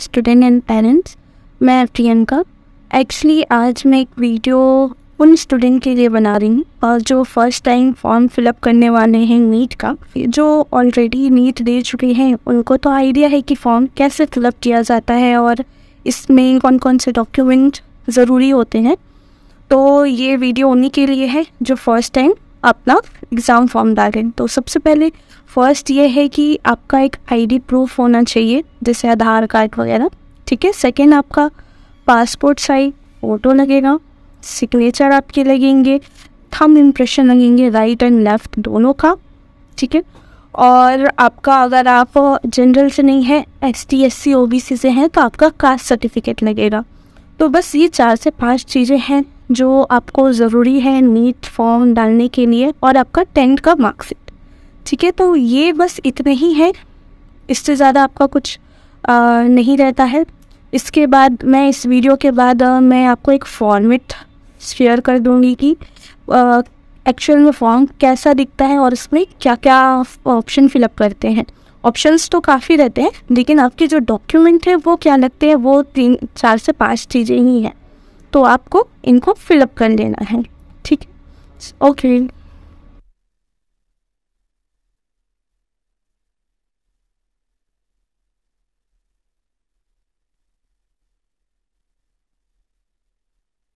Student and parents मैं Priyanka actually आज मैं एक वीडियो उन स्टूडेंट के लिए बना रही हूँ और जो फर्स्ट टाइम फॉर्म फिलअप करने वाले हैं नीट का जो ऑलरेडी नीट दे चुके हैं उनको तो आइडिया है कि फॉर्म कैसे फिलअप किया जाता है और इसमें कौन कौन से डॉक्यूमेंट ज़रूरी होते हैं तो ये वीडियो उन्हीं के लिए है जो फर्स्ट टाइम अपना एग्ज़ाम फॉर्म डालें तो सबसे पहले फर्स्ट ये है कि आपका एक आईडी प्रूफ होना चाहिए जैसे आधार कार्ड वगैरह ठीक है सेकेंड आपका पासपोर्ट साइज फ़ोटो लगेगा सिग्नेचर आपके लगेंगे थम इम्प्रेशन लगेंगे राइट एंड लेफ़्ट दोनों का ठीक है और आपका अगर आप जनरल से नहीं है S T S C O B C से हैं तो आपका कास्ट सर्टिफिकेट लगेगा तो बस ये चार से पांच चीज़ें हैं जो आपको ज़रूरी है नीट फॉर्म डालने के लिए और आपका टेंथ का मार्कशीट ठीक है तो ये बस इतने ही है इससे ज़्यादा आपका कुछ आ, नहीं रहता है इसके बाद मैं इस वीडियो के बाद आ, मैं आपको एक फॉर्मेट शेयर कर दूँगी कि एक्चुअल में फॉर्म कैसा दिखता है और इसमें क्या क्या ऑप्शन फिलअप करते हैं ऑप्शंस तो काफ़ी रहते हैं लेकिन आपके जो डॉक्यूमेंट है वो क्या लगते हैं वो तीन चार से पाँच चीज़ें ही हैं तो आपको इनको फिलअप कर लेना है ठीक ओके okay.